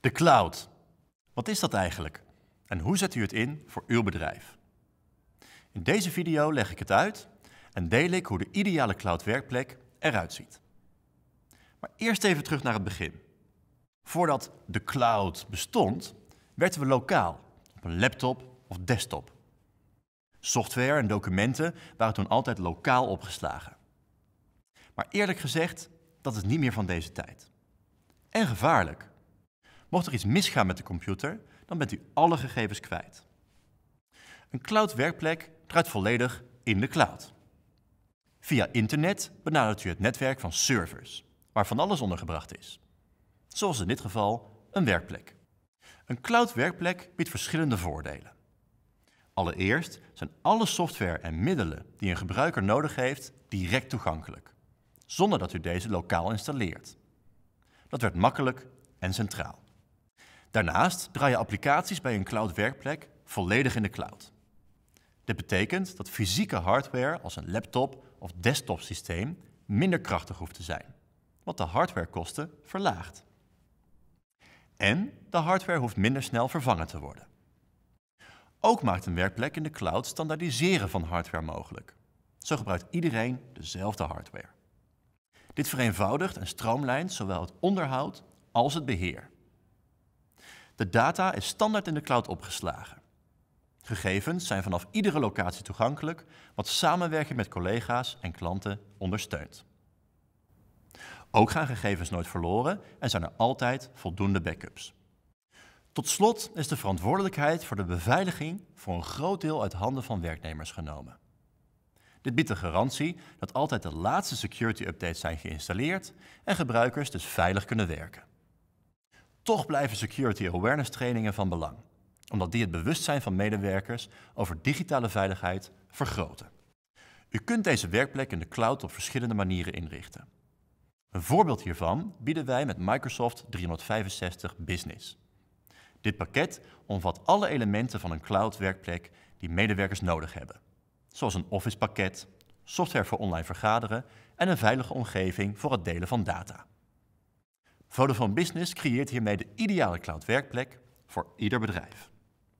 De cloud. Wat is dat eigenlijk? En hoe zet u het in voor uw bedrijf? In deze video leg ik het uit en deel ik hoe de ideale cloud werkplek eruit ziet. Maar eerst even terug naar het begin. Voordat de cloud bestond, werkten we lokaal op een laptop of desktop. Software en documenten waren toen altijd lokaal opgeslagen. Maar eerlijk gezegd, dat is niet meer van deze tijd. En gevaarlijk. Mocht er iets misgaan met de computer, dan bent u alle gegevens kwijt. Een cloud werkplek draait volledig in de cloud. Via internet benadert u het netwerk van servers, waar van alles ondergebracht is. Zoals in dit geval een werkplek. Een cloud werkplek biedt verschillende voordelen. Allereerst zijn alle software en middelen die een gebruiker nodig heeft direct toegankelijk, zonder dat u deze lokaal installeert. Dat werd makkelijk en centraal. Daarnaast je applicaties bij een cloud werkplek volledig in de cloud. Dit betekent dat fysieke hardware als een laptop of desktop systeem minder krachtig hoeft te zijn, wat de hardwarekosten verlaagt. En de hardware hoeft minder snel vervangen te worden. Ook maakt een werkplek in de cloud standaardiseren van hardware mogelijk. Zo gebruikt iedereen dezelfde hardware. Dit vereenvoudigt en stroomlijnt zowel het onderhoud als het beheer. De data is standaard in de cloud opgeslagen. Gegevens zijn vanaf iedere locatie toegankelijk, wat samenwerking met collega's en klanten ondersteunt. Ook gaan gegevens nooit verloren en zijn er altijd voldoende backups. Tot slot is de verantwoordelijkheid voor de beveiliging voor een groot deel uit handen van werknemers genomen. Dit biedt de garantie dat altijd de laatste security updates zijn geïnstalleerd en gebruikers dus veilig kunnen werken. Toch blijven security awareness trainingen van belang, omdat die het bewustzijn van medewerkers over digitale veiligheid vergroten. U kunt deze werkplek in de cloud op verschillende manieren inrichten. Een voorbeeld hiervan bieden wij met Microsoft 365 Business. Dit pakket omvat alle elementen van een cloud werkplek die medewerkers nodig hebben, zoals een office pakket, software voor online vergaderen en een veilige omgeving voor het delen van data. Vodafone Business creëert hiermee de ideale cloud werkplek voor ieder bedrijf.